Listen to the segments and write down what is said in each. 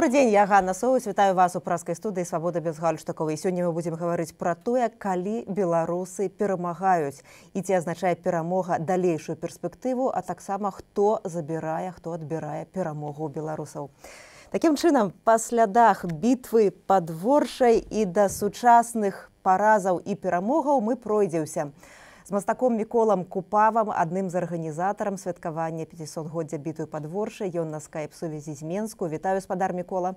добрый день я Ганна соус вітаю вас у праскай студыі свабода без гальштакова сёння мы будзем гаварыць пра тое калі беларусы перамагаюць і ці азначае перамога далейшую перспектыву а таксама хто забірае хто адбірае перамогу беларусаў Такім чынам па слядах бітвы падворшай і да сучасных паразаў і перамогаў мы пройдзеўся у з мастаком міколам купавам адным з арганізатарам святкавання 500годдзя бітую падворша ён на скайп сувязі з менску вітаю спадар мікола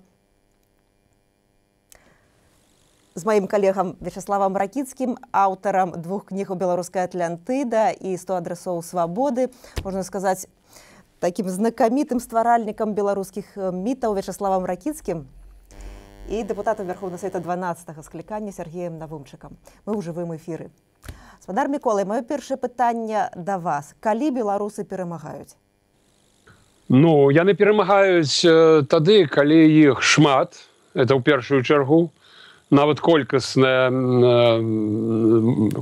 з маім калегам вячаславам ракіцкім аўтарам двух кніг у беларускай атлянтыда і 100 адрасоў свабоды можна сказаць такім знакамітым стваральнікам беларускіх э, мітаў вячаславам ракіцкім і дэпутатам вярховна сайта 12 склікання сергеем навумчыкам мы ў жывым эфіры Спадар Міколай, маё першае пытанне да вас. Калі беларусы перамагаюць? Ну яны перамагаюць э, тады, калі іх шмат, это ў першую чаргу, нават колькасная э,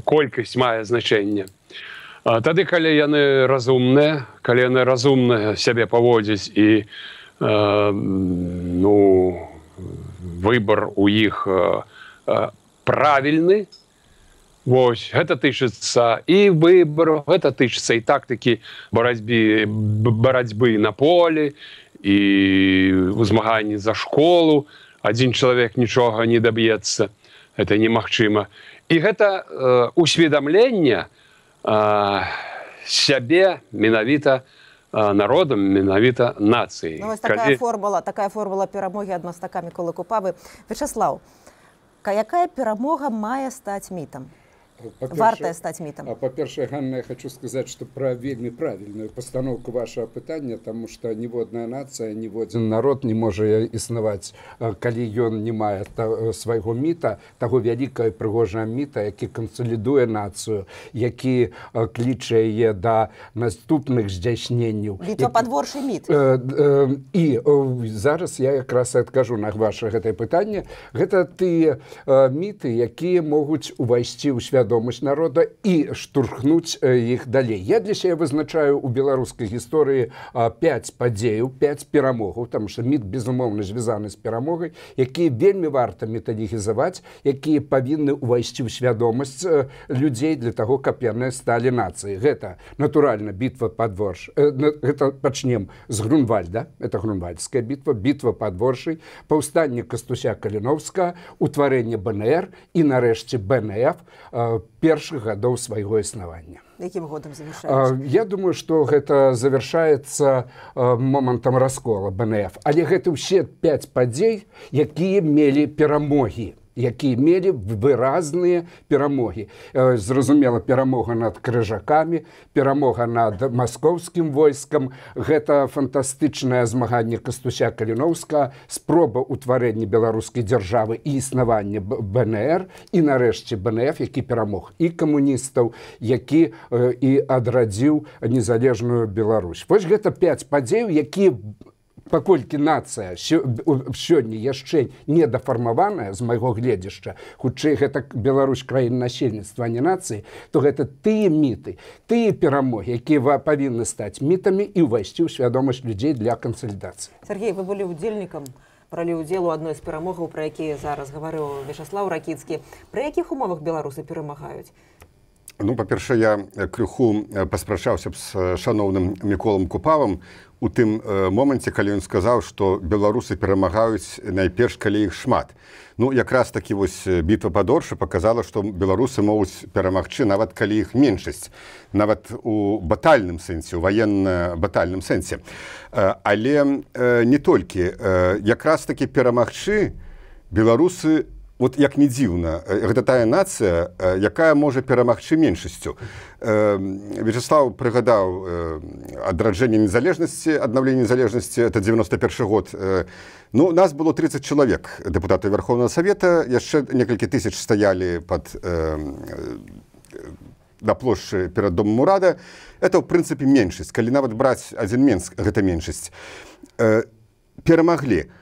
колькасць мае значэнне. Тады калі яны разумныя, калі яны разумныя сябе паводзіць і э, ну, выбор у іх э, правільны, Вось гэта тычыцца і выбору гэта тычыцца і тактыкі барацьбі барацьбы на полі і змаганні за школу адзін чалавек нічога не даб'ецца это немагчыма і гэта э, усведамленне э, сябе менавіта э, народам менавіта нацыі ну, такая Калі... формула такая формула перамогі ад мастакамі колыкупавы вячаслав якая перамога мае стаць мітам вартая стаць мітам а па-першае Ганна я хочу сказаць што пра вельмі правільную пастаноўку вашага пытання таму што ніводная нацыя ніводзін народ не можа існаваць калі ён не мае э, свайго міта таго вялікая прыгожая міта які кансалідуе нацыю які кліча яе да наступных здзяйсненняў падворшы міт і зараз я якраз адкажу на ваша гэтае пытанне гэта тыя міты якія могуць увайсці ў свято свядомасць народа і штурхнуць іх далей я для себе вызначаю у беларускай гісторыі 5 падзеяў 5 перамогаў там что мід безумоўна звязаны з перамогай якія вельмі варта металігізаваць якія павінны увайсці ў свядомасць людзей для того каб яны сталі нацыі гэта натуральна бітва подворш гэта пачнем з грунвальда это грунвальская бітва бітва подворшай паўстанне кастуся каліновска утварэнне бнр і нарэшце бнф першых гадоў свайго існавання я думаю что гэта завершаецца момантам раскола бнф але гэта ўсе пять падзей якія мелі перамогі якія мелі выразныя перамогі. Э, зразумела, перамога над крыжакамі, перамога над маскоўскім войскам. Гэта фантастычнае змаганне кастуся Каліноўска, спроба ўтварэння беларускай дзяржавы і існавання БНР і нарэшце БНФ, які перамог і камуністаў, які э, і адрадзіў незалежную Беларусь. Вось гэта пяць падзеяў, якія паколькі нацыя сёння яшчэ не дафармаваная з майго гледзяшча хутчэй гэта Беларусь краін насельніцтва не нацыі то гэта тыя міты тыя перамогі якія павінны стаць мітамі і ўвайсці ў свядомасць людзей для кансалідацыі Сергей вы былі удзельнікам бралі ўдзел у адной з перамогаў пра якія зараз гаварыў вячаслав ракіцкі пры якіх умовах беларусы перамагаюць Ну па-першае, я крыху паспрачаўся б з шаноўным міколам купавам у тым моманце, калі ён сказаў, што беларусы перамагаюць найперш, калі іх шмат. Ну якраз такі вось бітва падоршы показала, што беларусы могуць перамагчы нават калі іх меншасць нават у батальным сэнсе, у ваенна-батальным сэнсе. Але не толькі якраз такі перамагчы беларусы, вот як не дзіўна э, гэта тая нацыя э, якая можа перамагчы меншасцю э, вячеслав прыгадаў адраджэнне незалежнасці аднаўлення незалежнасці это 91 год ну у нас было 30 чалавек депутаты верховного савета яшчэ некалькі тысяч стаялі под на плошчы перад домом урада это ў прынцыпе меншасць калі нават браць адзін менск гэта меншасць перамаглі то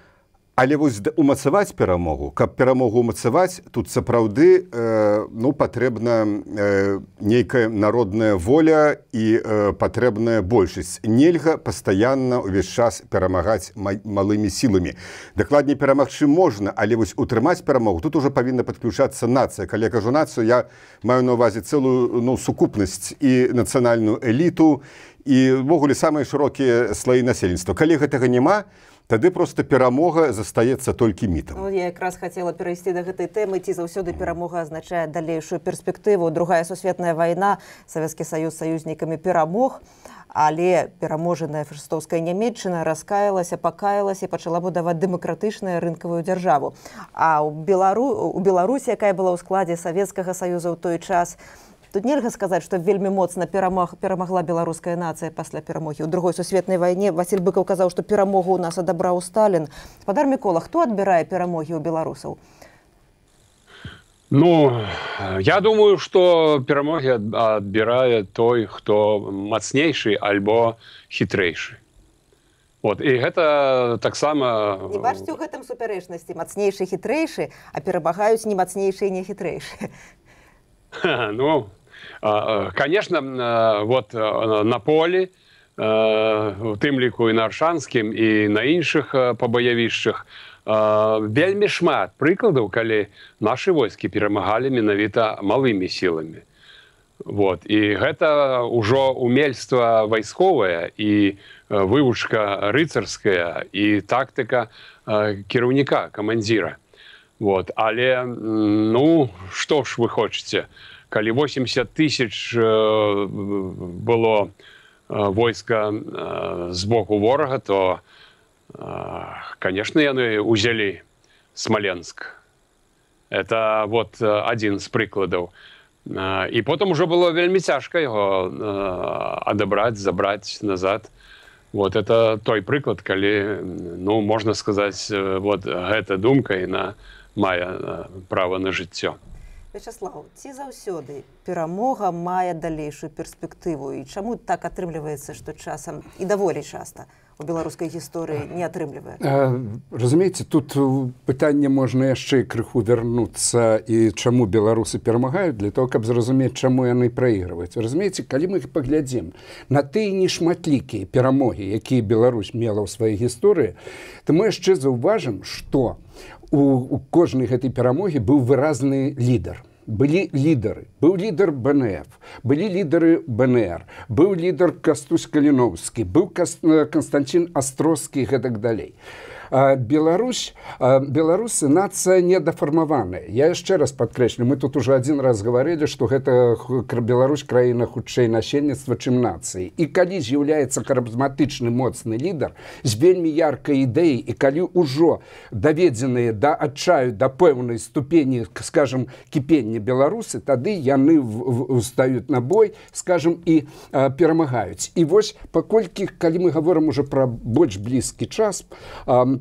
але вось умацаваць перамогу каб перамогу умацаваць тут сапраўды э, ну патрэбна э, нейкая народная воля і э, патрэбная большасць нельга пастаянна ўвесь час перамагаць май, малымі сіламі дакладней перамагчы можна але вось утрымаць перамогу тут уже павінна подключацца нацыя калі я кажу нацыю я маю на увазе целую ну сукупнасць і нацыянальную эліту і ввогуле самыя шырокія слоі насельніцтва калі гэтага няма то тады просто перамога застаецца толькі мітам ну, я якраз хотела перайсці до гэтай тэмы ці заўсёды перамога азначае далейшую перспектыву другая сусветная вайна савецкі союз саюзнікамі перамог але пераможаная фрыстоўская нямецчына раскаялася пакаялася пачала будаваць дэмакратычная рынкавую дзяржаву а у белару у беларусі якая была ў складзе савецкага саюза ў той час у тут нельга сказаць что вельмі моцна перамог перамагла беларуская нацыя пасля перамогі у другой сусветнай вайне Васіль быкаў казаў што перамогу у нас адабраў сталін спадар мікола хто адбірае перамогі ў беларусаў Ну я думаю что перамогі адбірае той хто мацнейшы альбо хітрэйшы Вот, і гэта таксама бачыць у гэтым супярэчнасці мацнейшы хітрэйшы а перабагаюць не мацнейшыя не хітрэйшы ну Э, конечно э, вот э, на поле у тым ліку і на аршанскім і на іншых пабаявішчах вельмі шмат прыкладаў калі нашы войскі перамагалі менавіта малымі сіламі Вот. І гэта ўжо умельства вайсковае і вывучка рыцарская і тактыка кіраўніка камандзіра. Вот. Але ну што ж вы хочаце? калі 80 тысяч э, было э, войска э, з боку ворага то конечно яны узялі смоленск это вот один з прыкладаў і потым ужо было вельмі цяжка яго адабраць забраць назад вот это той прыклад калі ну можна сказаць вот гэта думка і на мае права на жыццё Вячаслав, ці заўсёды перамога мае далейшую перспектыву і чаму так атрымліваецца, што часам і даволі часта у беларускай гісторыі не атрымлівае. Разумееце, тут пытанне можна яшчэ крыху вярнуцца і чаму беларусы перамагаюць для того, каб зразумець, чаму яны прайгрываюць. Разумееце, калі мы паглядзім на тыя нешматлікія перамогі, якія Беларусь мела ў сваёй гісторыі, то мы яшчэ заўважым, што, у, у кожнай гэтай перамогі быў выразны лідар былі лідары быў лідар бнф былі лідары бнр быў лідар кастусь каліновскі быў кастанцін астроскі гэтак далей Беларусь беларусы нацыя недафармаваная Я яшчэ раз подкрэчлю мы тут уже один раз гаварылі что гэта Беларусь краіна хутчэй насельніцтва чым нацыі і калі з'яўляецца карабзматычны моцны лідар з вельмі яркай ідэі і калі ўжо даведзеныя да адчаю да пэўнай ступені скажем кіпення беларусы тады яны устаюць на бой скажем і перамагаюць і вось паколькі калі мы говорим уже про больш блізкі час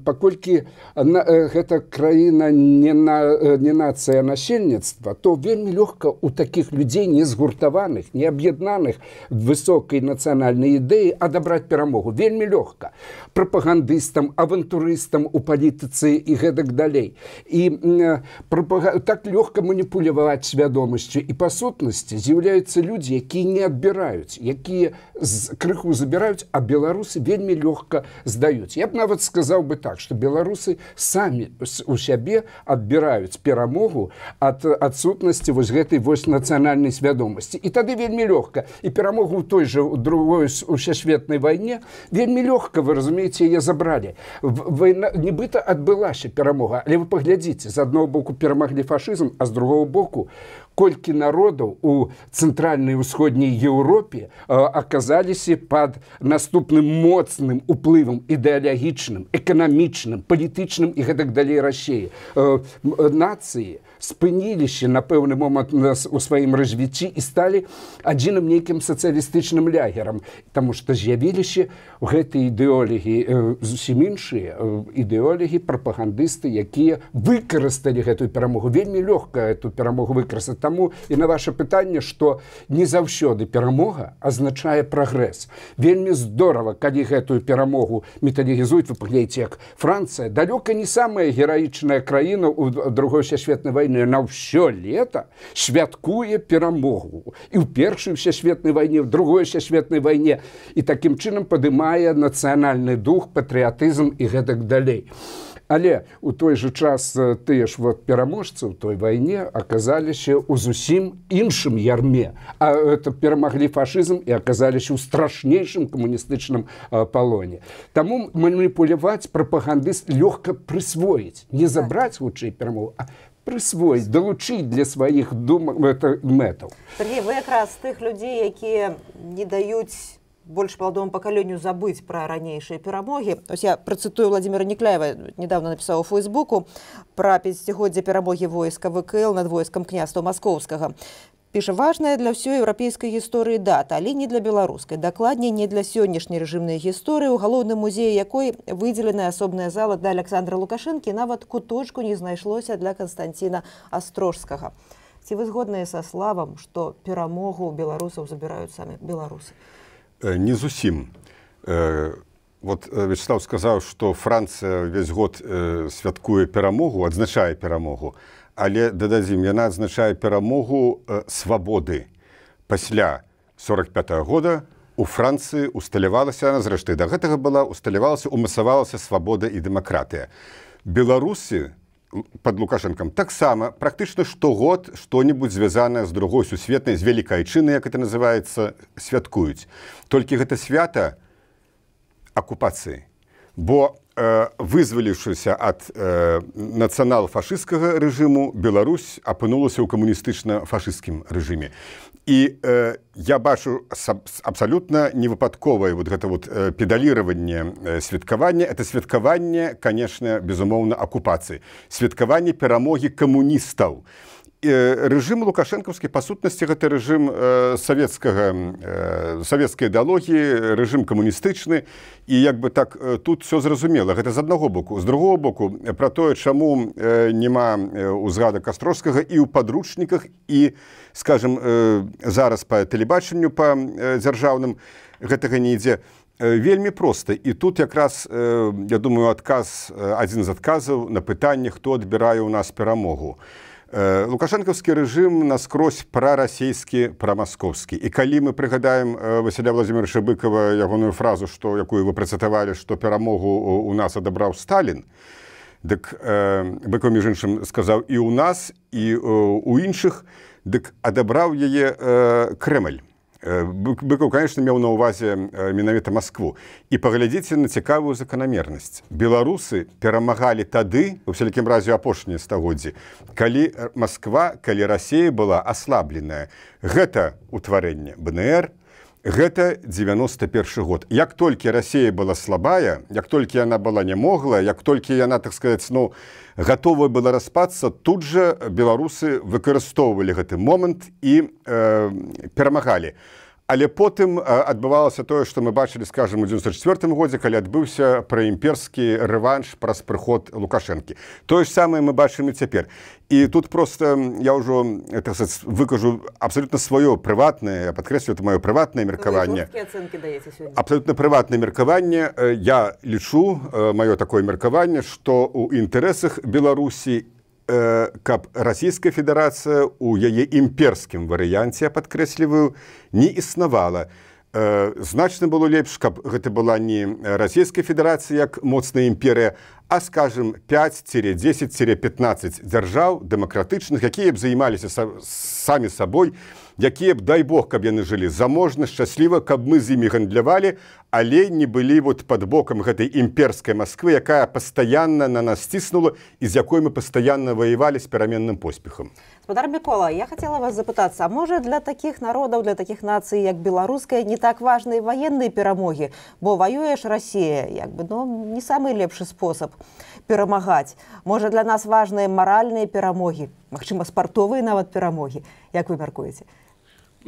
паколькі гэта э, краіна не на э, не нацыя насельніцтва то вельмі лёгка у таких людзей не згуртаваных не аб'яднаных высокай нацыянальнай ідэі адабраць перамогу вельмі лёгка прапагандыстам авантурыстам у палітыцы і гэтак далей і э, прапага... так лёгка маніпуляваць свядомасцю і па сутнасці з'яўляюцца людзі якія не адбіраюць якія з крыху забіраюць а беларусы вельмі лёгка здаюць я б нават сказаў бы там так что беларусы самі у сябе адбіраюць перамогу ад адсутнасці вось гэтай вось нацыянальнай свядомасці і тады вельмі лёгка і перамогу у той же другой у сясветнай вайне вельмі лёгка вы разумееце я забралі вайна нібыта адбылася перамога але вы паглядзіце з адно боку перамаглі фашызм а з другого боку колькі народаў у цэнтральнай усходняй Еўропе аказаліся пад наступным моцным уплывам ідэалагічным, эканамічным, палітычным і гэтак далей рассеі. Э, нацыі, спыніліся на пэўны момант нас у сваім развіцці і сталі адзіным нейкім сацыялістычным лягерам Таму што з'явіліся гэтыя ідэолігі зусім іншыя ідэолігі прапагандысты якія выкарысталі гэтую перамогу вельмі лёгка эту перамогу выкраса таму і на ваше пытанне што не заўсёды перамога азначае прагрэс вельмі здорава калі гэтую перамогу металлігізуюць выглядце як Францыя далёка не самая гераічная краіна у другой сусветнай вайны войны на ўсё лета святкуе перамогу і ў першую всесветнай вайне в другой всесветнай вайне і такім чынам падымае нацыянальны дух патрыятызм і гэтак далей але у той же час э, тыя ж вот пераможцы ў той вайне аказаліся ў зусім іншым ярме а э, это перамаглі фашызм і аказаліся ў страшнейшым камуністычным э, палоне таму маніпуляваць прапагандыст лёгка прысвоіць не так. забраць хутчэй перамогу а присвоїть, долучить для своїх дум... Ну, метів. Сергій, ви якраз тих людей, які не дають. Больш молодому поколенню забыть про ранейшие перемоги. То есть я процитую Владимира Никляева, недавно написал в Фейсбуку про 50-годие перемоги войска ВКЛ над войском князства Московского. Піша важная для ўсёй еўрапейскай гісторыі дата, але не для беларускай, дакладней не для сённяшняй рэжымнай гісторыі, у галоўным музеі якой выдзеленая асобная зала для Александра Лукашэнкі нават куточку не знайшлося для Канстанціна Астрожскага. Ці вы згодныя са славам, што перамогу беларусаў забіраюць самі беларусы? Не зусім. Вот Вячеслав сказаў, што Францыя ўвесь год святкуе перамогу, адзначае перамогу але дададзім яна адзначае перамогу свабоды пасля 45 года у францыі усталявалася на зрэшты да гэтага была усталявалася умасавалася свабода і дэмакратыя беларусы под лукашэнкам таксама практычна штогод што-небудзь звязанае з другой сусветнай з вялікай чыны як это называется святкуюць толькі гэта свята акупацыі бо у Э, вызвалішуся ад э, нацыянал-фашысцкага рэжыму Беларусь апынулася ў камуністычна-фашысцкім рэжыме. І э, я бачу абсалютна невыпадковае вот гэта вот э, педаліраванне святкавання, это святкаванне, канешне, безумоўна, акупацыі, святкаванне перамогі камуністаў. Э, рэжым лукашэнкаўскі па сутнасці гэты рэжым э, савецкага э, савецкай ідэалогіі рэжым камуністычны і як бы так тут все зразумела гэта з аднаго боку з другого боку пра тое чаму няма ўзгада кастроскага і ў падручніках і скажем зараз па тэлебачанню па дзяржаўным гэтага не ідзе вельмі проста і тут якраз я думаю адказ адзін з адказаў на пытанне хто адбірае ў нас перамогу у Э, лукашэнкаўскі рэжым наскрозь прарасійскі прамасковскі і калі мы прыгадаем э, Васяля владимирмира быкова ягоную фразу што якую вы працытавалі што перамогу у нас адабраў сталін дык э, быкам між іншым сказаў і ў нас і у іншых дык адабраў яе крэмаль Э, быкаў конечно меў на ўвазе э, менавіта москву і паглядзіце на цікавую заканамернасць беларусы перамагалі тады у вселікім разе апошнія стагоддзі калі москва калі рассея была аслабленая гэта утварэнне бнр гэта 91 год як толькі Росія была слабая як толькі она была не могла як толькі яна так сказать ну готова была распацца тут жа беларусы выкарыстоўвалі гэты момант і э, перамагалі а Але потым адбывалася тое, што мы бачылі, скажам, у 94 годзе, калі адбыўся праімперскі рэванш праз прыход Лукашэнкі. Тое ж самае мы бачым і цяпер. І тут проста я ўжо так выкажу абсалютна сваё прыватнае, падкрэслю это маё прыватнае меркаванне. Абсалютна прыватнае меркаванне э, я лічу э, маё такое меркаванне, што ў інтарэсах Беларусі Э, каб расійская федэрацыя у яе імперскім варыянце падкрэсліваю не існавала э, значна было лепш каб гэта была не расійская федэрацыя як моцная імперыя а скажем 5-10-15 дзяржаў дэмакратычных якія б займаліся са, самі сабой на якія б дай Бог каб яны жылі заможна шчасліва каб мы з імі гандлявалі але не былі вот под бокам гэтай імперскай Масквы якая пастаянна на нас сціснула і з якой мы пастаянна ваявалі з пераменным поспехам спадар мікола я хацела вас запытацца можа для таких народаў для таких нацый як беларуская не так важныя ваенныя перамогі бо ваюеш Росія як бы но ну, не самы лепшы спосаб перамагаць можа для нас важныя маральныя перамогі Мачыма спартовыя нават перамогі як вы мяркуеце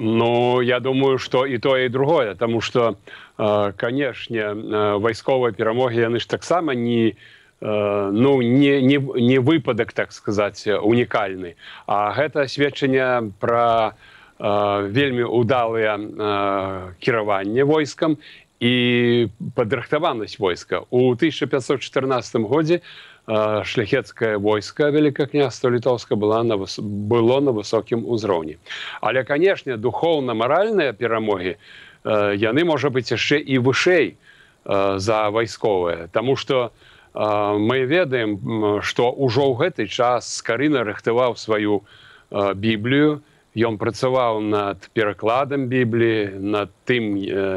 Ну я думаю, што і тое і другое, Таму што канешне, вайсковыя перамогі яны ж таксама не, ну, не, не, не выпадак так сказаць унікальны. А гэта сведчанне пра вельмі ўдалыя кіраванне войскам і падрыхтаванасць войска у 1514 годзе э, шляхецкае войска великакняства літоўска была на было на высокім узроўні але канешне духоўна-маральныя перамогі э, яны можа быць яшчэ і вышэй э, за вайсковыя Таму что мы ведаем што ўжо ў гэты час карына рыхтаваў сваю біблію і Ён працаваў над перакладам бібліі над тым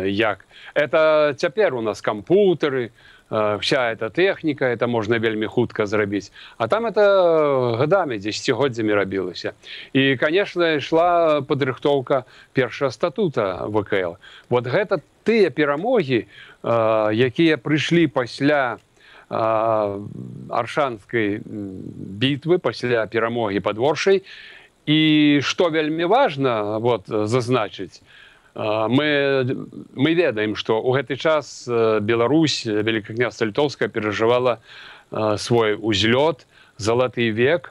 як это цяпер у нас кампутары вся эта тэхніка это можна вельмі хутка зрабіць а там это годами дзесяцігоддзямі рабілася і конечно ішла падрыхтоўка першая статута вКл вот гэта тыя перамогі якія прыйшлі пасля аршанской бітвы пасля перамогі падворшай і І што вельмі важна вот, э, зазначыць, э, мы, мы ведаем, што ў гэты час э, Беларусь Вякакняцца літоўская перажывала свой узлёт, залаты век.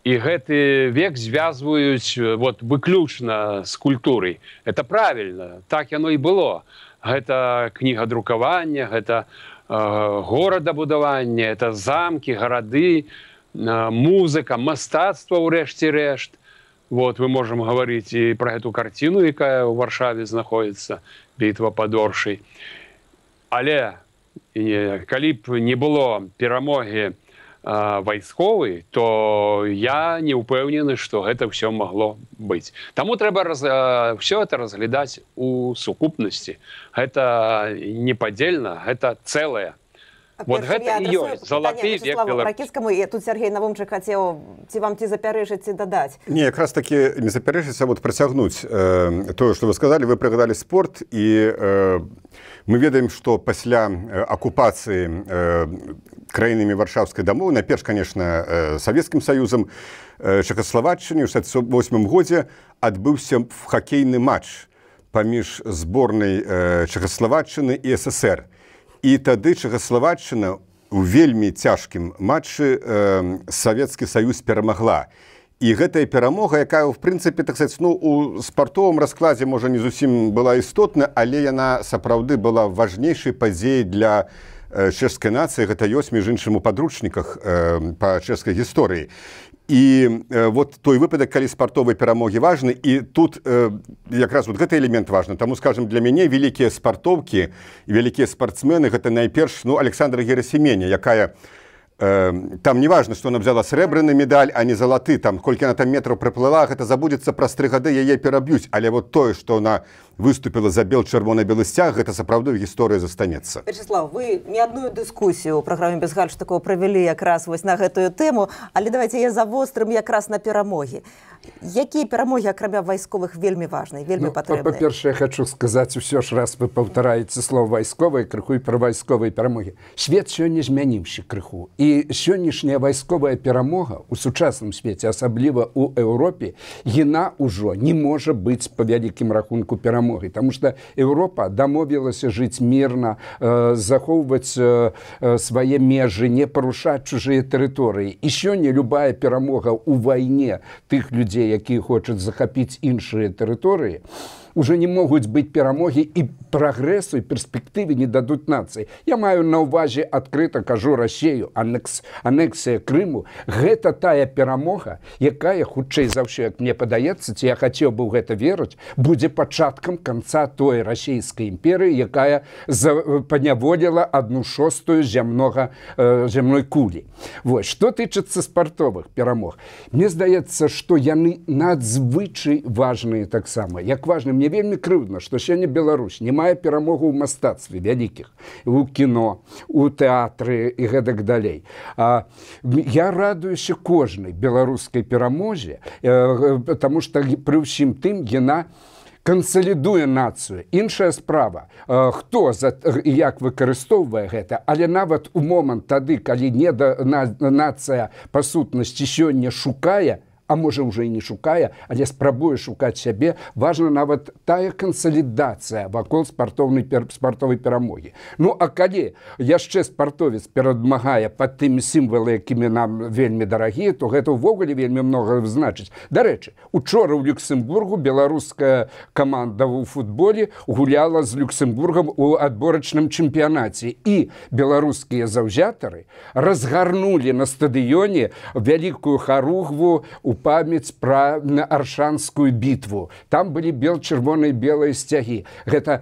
І гэты век звязваюць вот, выключна з культурай. Это правільна, так яно і было. Гэта кніга друкавання, гэта э, горадабудаванне, это замкі, гарады, э, музыка, мастацтва ў рэшце рэшт вот мы можем гаварыць і про эту карціну якая ў варшаве знаходіцца бітва падоршай але не, калі б не было перамогі вайсковы то я не ўпэўнены што гэта ўсё магло быць таму трэба раз все это разглядаць у сукупнасці гэта непадзельна гэта цэлая вот гэта ёсць залаты беларускаму я тут Сергей Навомчык хацеў ці вам ці запярэжаць ці дадаць не якраз такі не запярэжыць вот працягнуць э, тое што вы сказалі вы прыгадалі спорт і э, мы ведаем што пасля акупацыі э, э краінамі варшаўскай дамовы найперш конечно э, савецкім саюзам э, чакаславаччыні ў 68 годзе адбыўся хакейны матч паміж зборнай э, чахаславаччыны і ССР і тады чэхаславаччына у вельмі цяжкім матчы э, савецкі саюз перамагла і гэтая перамога якая в прынцыпе так сказать ну у спартовым раскладзе можа не зусім была істотна але яна сапраўды была важнейшай падзеяй для для э, чэшскай нацыі гэта ёсць між іншым у падручніках э, па чэшскай гісторыі і э, вот той выпадак калі спартовай перамогі важны і тут э, якраз вот гэты элемент важны таму скажем для мяне вялікія спартовкі вялікія спартсмены гэта найперш ну александра герасеменя якая у там не важна што она взяла срэбраны медаль а не залаты там колькі на там метраў прыплыла гэта забудзецца праз тры гады яе пераб'юць але вот тое што она выступила за бел чырвона-белы сцяг гэта сапраўды гісторыя застанецца Вячеслав вы не адную дыскусію у праграме безгальш такого правялі якраз вось на гэтую тэму але давайте я за вострым якраз на перамогі якія перамогі акрамя вайсковых вельмі важны вельмі ну, патрэбны па-першае хочу сказаць усё ж раз вы паўтараеце слова вайсковыя крыху і пра вайсковыя перамогі свет сёння змяніўся крыху і сённяшняя вайсковая перамога у сучасным свеце асабліва у Еўропе яна ўжо не можа быць па вялікім рахунку перамогі Таму что Еўропа дамовілася жыць мірна э, захоўваць э, э, свае межы не парушаць чужыя тэрыторыі і сёння любая перамога ў вайне тых людзей якія хочуць захапіць іншыя тэрыторыі то уже не могуць быць перамогі і прагрэсу і перспектыве не дадуць нацыі. Я маю на ўвазе адкрыта кажу рассею анекс анексія рыму гэта тая перамога, якая хутчэй за ўсё як мне падаецца ці я хацеў бы гэта веруць будзе пачаткам канца той расійскай імперыі, якая за... паняводзіла одну шостую зямнога э, зямной кулі. Вось што тычыцца спартовых перамог. Мне здаецца, што яны надзвычай важныя таксама як важным мне вельмі крыўдна что сёння Беларусь не мае перамогу ў мастацтве вялікіх у кіно у тэатры і гэтак далей а, я радуюся кожнай беларускай перамозе потому э, что пры ўсім тым яна кансалідуе нацыю іншая справа э, хто за як выкарыстоўвае гэта але нават у момант тады калі не да нацыя па сутнасці сёння шукае то а можа уже і не шукае але спрабую шукаць сябе важна нават тая кансалідацыя вакол спартовнай пер спартовай перамогі ну а калі яшчэ спартовец перадмагае пад тымі сімвалы якімі нам вельмі дарагія то гэта ўвогуле вельмі многа значыць дарэчы учора ў люксембургу беларуская каманда ў футболе гуляла з люксембургам у адборачным чэмпіянаце і беларускія заўзятары разгарнулі на стадыёне вялікую харугву у памяць пра на аршанскую бітву там былі бел чырвоныя белыя сцягі гэта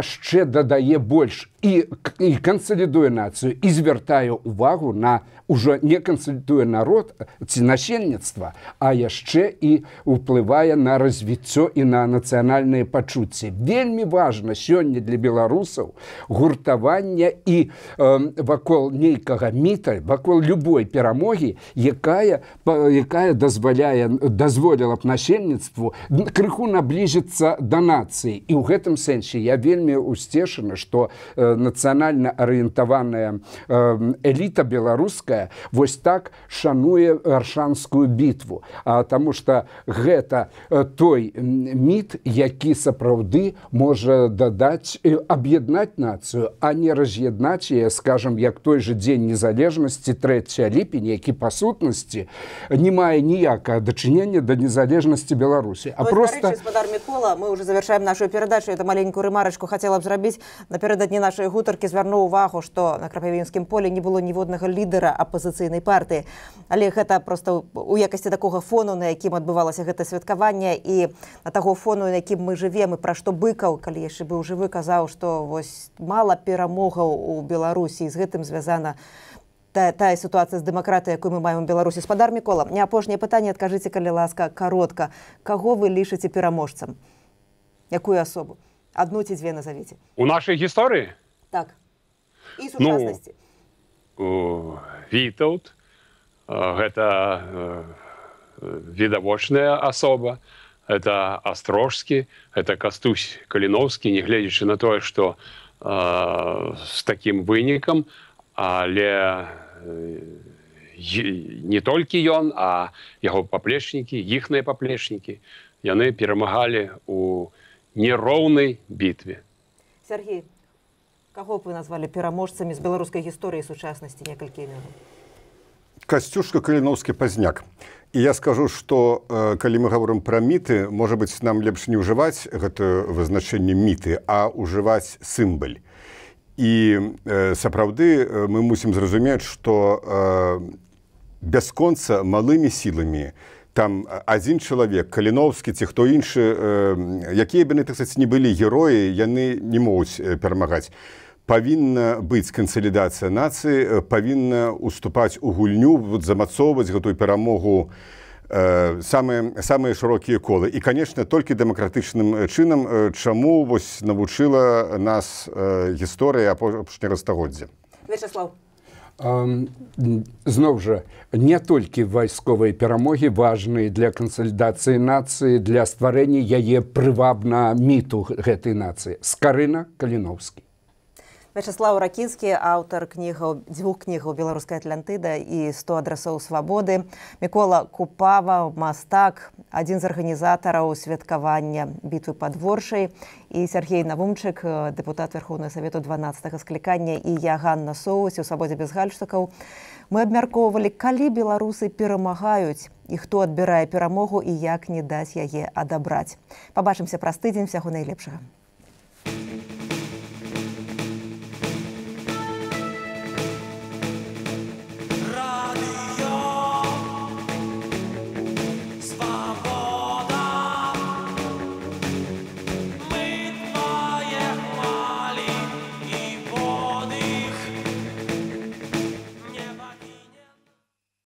яшчэ дадае больш і, і кансалідуе нацыю і звяртаю увагу на ўжо не кансультуе народ ці насельніцтва, а яшчэ і ўплывае на развіццё і на нацыянальныя пачуцці. Вельмі важна сёння для беларусаў гуртавання і э, вакол нейкага міта, вакол любой перамогі, якая, якая дазваляе дазволіла б насельніцтву крыху наблізіцца да нацыі. І ў гэтым сэнсе я вельмі усцешаны, што э, нацыянальна арыентаваная э, эліта беларуская, шануе восьось так шануе аршанскую бітву Таму что гэта э, той міт які сапраўды можа дадаць э, аб'яднаць нацыю а не раз'яднаць я скажем як той же дзень незалежнасці 3 ліпень які па сутнасці не мае ніякае дачынення да незалежнасці беларусі а Ой, ну, просто Мікола, мы уже завершаем нашу перадачу это маленькую рымарочку хотела б зрабіць напердадні нашай гутаркі звярнуў увагу что на крапавінскім поле не было ніводнага лідара а апазіцыйнай партыі. Але гэта проста у якасці такога фону, на якім адбывалася гэта святкаванне і на таго фону, на якім мы жывем і пра што быкаў, калі яшчэ быў жывы казаў, што вось мала перамогаў у Беларусі з гэтым звязана тая сітуацыя з дэмакратыя, якую мы маем у Беларусі спадар мікола. Не апошняе пытанне адкажыце, калі ласка каротка, каго вы лічыце пераможцам, якую асобу адну ці дзве назавіце. У нашай гісторыі так. і ну, сучаснасці. Ну у Вітаут. Гэта відавочная асоба. Это астрожскі, это кастусь Каліновскі, нягледзячы на тое, што э, з такім вынікам, але э, не толькі ён, а яго паплечнікі, іхныя паплечнікі яны перамагалі у нероўнай бітве. Сергей, Каго вы назвалі пераможцамі з беларускай гісторыі сучаснасці некалькі імён? касцюшка каліновскі пазняк і я скажу что э, калі мы говорим про міты может быть нам лепш не ўжываць гэта вызначэнне міты а ўжываць сімбаль і э, сапраўды мы мусім зразумець что э, бясконца малымі сіламі у там адзін чалавек каліновскі ці хто іншы якія бы так не былі героі яны не могуць перамагаць павінна быць кансалідацыя нацыі павінна уступаць у гульню вот, замацоўваць гэтую перамогу самыя самыя шырокія колы і канешне толькі дэмакратычным чынам чаму вось навучыла нас гісторыя апошняга стагоддзя Вячеслав зноў жа не толькі вайсковыя перамогі важныя для кансалідацыі нацыі для стварэння яе прывабна міту гэтай нацыі скарына каліновскі вячаслав ракінскі аўтар кнігаў дзвюх кнігаў беларускай атлянтыда і 100 адрасоў свабоды мікола купава мастак адзін з арганізатараў святкавання бітвы падворшай і Сергей навумчык депутат верховна савету 12 склікання і яганна соусь у свабодзе без гальштукаў мы абмяркоўвалі калі беларусы перамагаюць і хто адбірае перамогу і як не даць яе адабраць пабачымся праз тыдзень сяго найлепшага